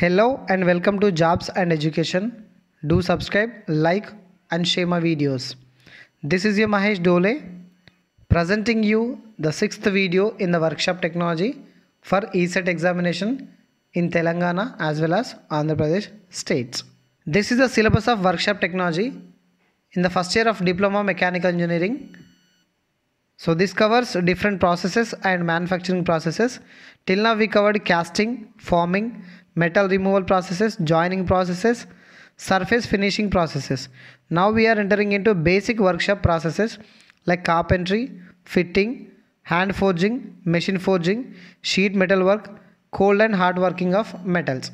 Hello and welcome to Jobs and Education. Do subscribe, like and share my videos. This is your Mahesh Dole presenting you the sixth video in the workshop technology for ESET examination in Telangana as well as Andhra Pradesh states. This is the syllabus of workshop technology in the first year of Diploma Mechanical Engineering. So this covers different processes and manufacturing processes. Till now we covered casting, forming, metal removal processes, joining processes, surface finishing processes. Now we are entering into basic workshop processes like carpentry, fitting, hand forging, machine forging, sheet metal work, cold and hard working of metals.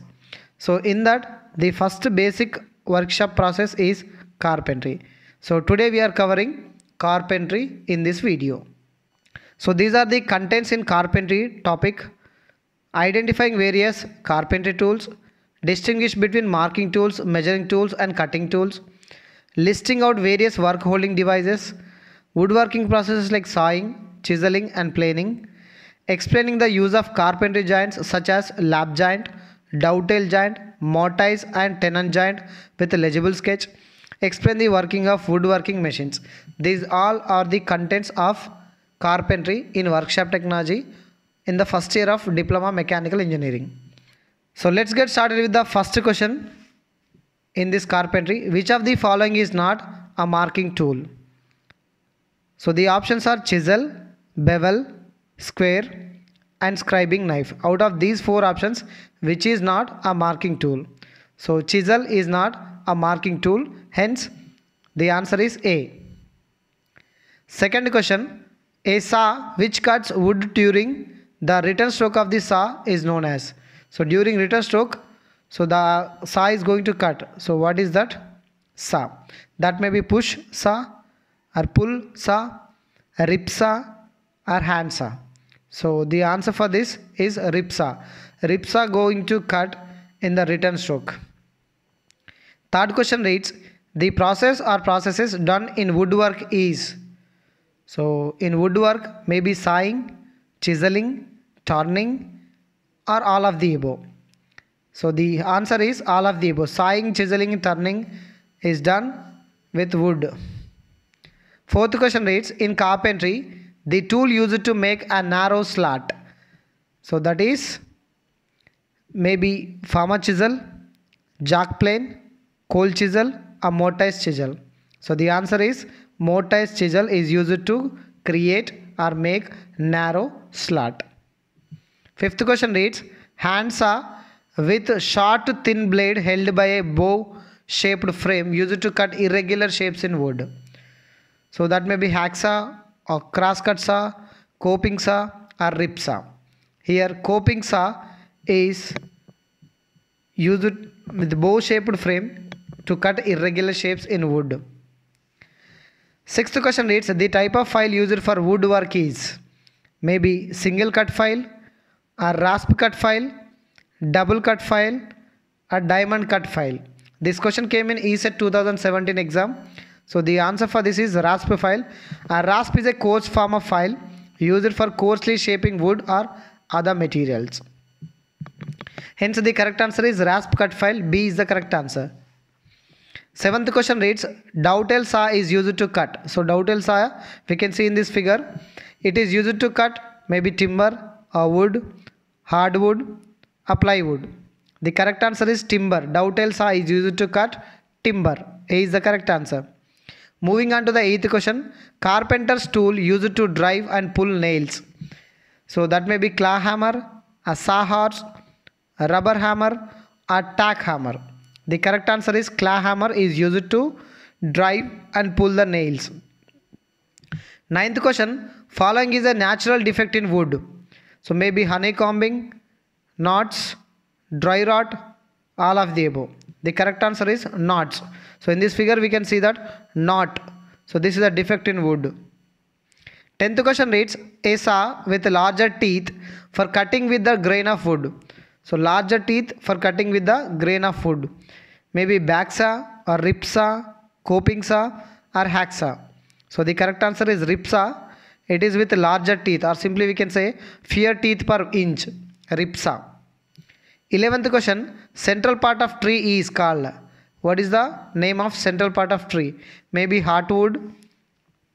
So in that the first basic workshop process is carpentry. So today we are covering carpentry in this video. So these are the contents in carpentry topic identifying various carpentry tools, distinguish between marking tools, measuring tools and cutting tools, listing out various work holding devices, woodworking processes like sawing, chiseling and planing, explaining the use of carpentry joints such as lap joint, dovetail joint, mortise and tenon joint with a legible sketch, explain the working of woodworking machines. These all are the contents of carpentry in workshop technology in the first year of Diploma Mechanical Engineering. So let's get started with the first question in this carpentry. Which of the following is not a marking tool? So the options are chisel, bevel, square and scribing knife. Out of these four options, which is not a marking tool? So chisel is not a marking tool. Hence, the answer is A. Second question, a saw which cuts wood during the return stroke of the saw is known as. So during return stroke, so the saw is going to cut. So what is that? Saw. That may be push saw or pull saw, or rip saw or hand saw. So the answer for this is rip saw. Rip saw going to cut in the return stroke. Third question reads, the process or processes done in woodwork is. So in woodwork maybe sawing, chiseling, turning or all of the above? So the answer is all of the above. Sawing, chiseling, turning is done with wood. Fourth question reads, in carpentry, the tool used to make a narrow slot. So that is maybe farmer chisel, jack plane, coal chisel, a mortise chisel. So the answer is mortise chisel is used to create or make narrow slot. Fifth question reads, handsaw with short thin blade held by a bow shaped frame used to cut irregular shapes in wood. So that may be hacksaw or crosscut saw, coping saw or rip saw. Here coping saw is used with bow shaped frame to cut irregular shapes in wood. Sixth question reads the type of file used for woodwork is maybe single cut file, a rasp cut file, double cut file, a diamond cut file. This question came in ESET 2017 exam. So the answer for this is rasp file. A rasp is a coarse form of file used for coarsely shaping wood or other materials. Hence the correct answer is rasp cut file. B is the correct answer. Seventh question reads dowtail saw is used to cut. So dowtail saw we can see in this figure it is used to cut maybe timber a wood, hardwood, a plywood. The correct answer is timber. Dovetail saw is used to cut timber. A is the correct answer. Moving on to the eighth question. Carpenter's tool used to drive and pull nails. So that may be claw hammer, a sawhorse, a rubber hammer, a tack hammer. The correct answer is claw hammer is used to drive and pull the nails. Ninth question. Following is a natural defect in wood. So maybe honeycombing, knots, dry rot, all of the above. The correct answer is knots. So in this figure we can see that knot. So this is a defect in wood. 10th question reads a saw with larger teeth for cutting with the grain of wood. So larger teeth for cutting with the grain of wood. Maybe back saw or rip saw, coping saw or hack saw. So the correct answer is rip saw it is with larger teeth or simply we can say fewer teeth per inch. Ripsa. 11th question. Central part of tree is called. What is the name of central part of tree? Maybe heartwood,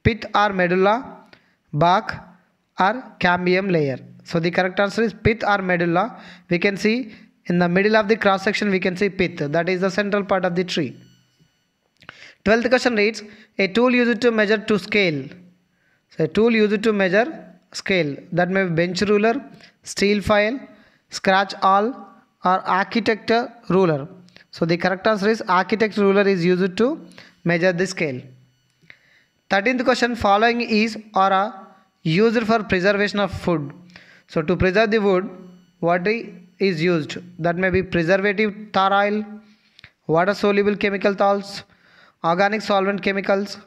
pith or medulla, bark or cambium layer. So the correct answer is pith or medulla. We can see in the middle of the cross section we can see pith. That is the central part of the tree. Twelfth question reads, a tool used to measure to scale. So a tool used to measure scale that may be bench ruler, steel file, scratch all or architect ruler. So the correct answer is architect ruler is used to measure the scale. 13th question following is or a used for preservation of food. So to preserve the wood what is used that may be preservative tar oil, water soluble chemical salts, organic solvent chemicals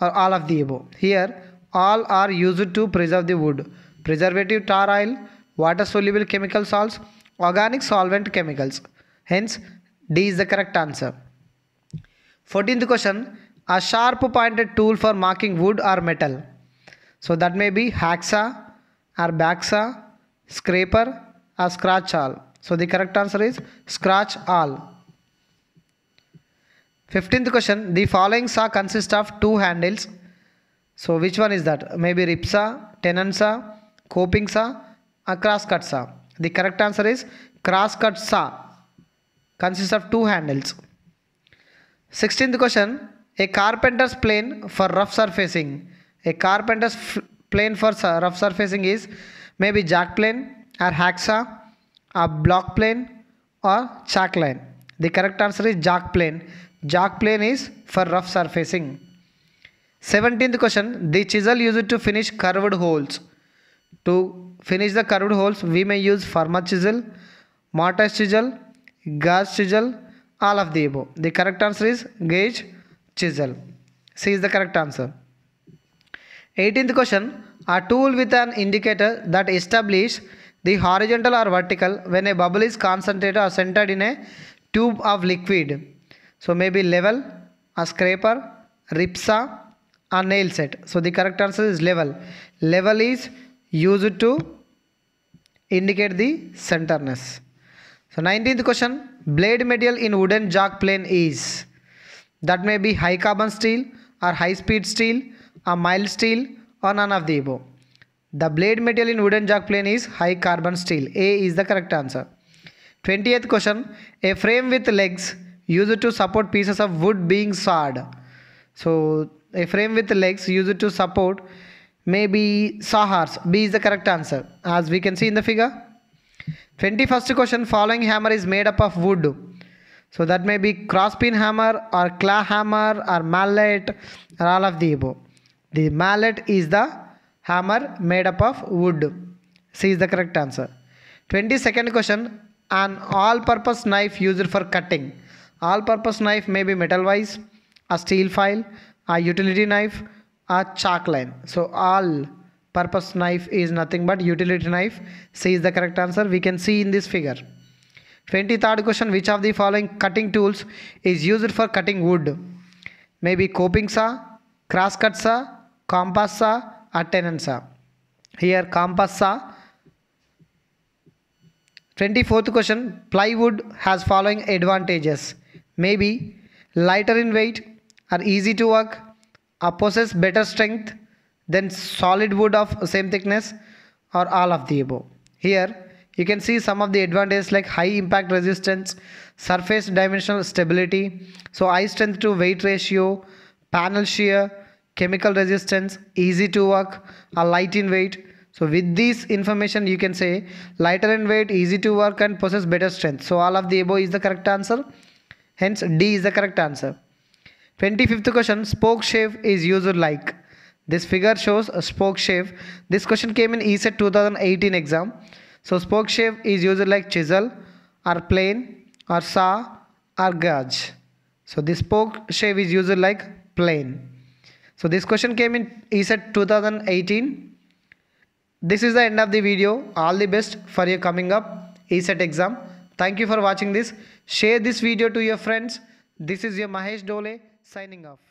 or all of the above. Here all are used to preserve the wood. Preservative tar oil, water soluble chemical salts, organic solvent chemicals. Hence, D is the correct answer. 14th question A sharp pointed tool for marking wood or metal. So that may be hacksaw or backsaw, scraper or scratch all. So the correct answer is scratch all. 15th question The following saw consists of two handles so which one is that? Maybe ripsa, tenonsa, copingsa, or crosscutsa. The correct answer is crosscutsa. Consists of two handles. 16th question. A carpenter's plane for rough surfacing. A carpenter's plane for rough surfacing is maybe jack plane or hacksaw a block plane or chalk line. The correct answer is jack plane. Jack plane is for rough surfacing. Seventeenth question, the chisel used to finish curved holes. To finish the curved holes, we may use farmer chisel, mortar chisel, gauge chisel, all of the above. The correct answer is gauge chisel. C is the correct answer. Eighteenth question, a tool with an indicator that establishes the horizontal or vertical when a bubble is concentrated or centered in a tube of liquid. So maybe level, a scraper, ripsa, a nail set so the correct answer is level level is used to indicate the centerness so 19th question blade material in wooden jack plane is that may be high carbon steel or high speed steel a mild steel or none of the above the blade metal in wooden jack plane is high carbon steel. A is the correct answer. 20th question. A frame with legs used to support pieces of wood being sawed. So a frame with legs used to support may be sawhorse. B is the correct answer as we can see in the figure. 21st question following hammer is made up of wood. So that may be crosspin hammer or claw hammer or mallet or all of the above. The mallet is the hammer made up of wood. C is the correct answer. 22nd question an all-purpose knife used for cutting. All-purpose knife may be metal wise, a steel file, a utility knife a chalk line so all purpose knife is nothing but utility knife c is the correct answer we can see in this figure 23rd question which of the following cutting tools is used for cutting wood maybe coping saw cross cut saw compass saw or tenon saw here compass saw 24th question plywood has following advantages maybe lighter in weight are easy to work, possesses possess better strength than solid wood of same thickness or all of the above. Here you can see some of the advantages like high impact resistance, surface dimensional stability, so eye strength to weight ratio, panel shear, chemical resistance, easy to work, a light in weight. So with this information you can say lighter in weight, easy to work and possess better strength. So all of the above is the correct answer. Hence D is the correct answer. 25th question spoke shape is user like this figure shows a spoke shape this question came in ESET 2018 exam so spoke shape is user like chisel or plane or saw or gauge so this spoke shape is user like plane so this question came in ESET 2018 this is the end of the video all the best for your coming up ESET exam thank you for watching this share this video to your friends this is your Mahesh Dole signing off.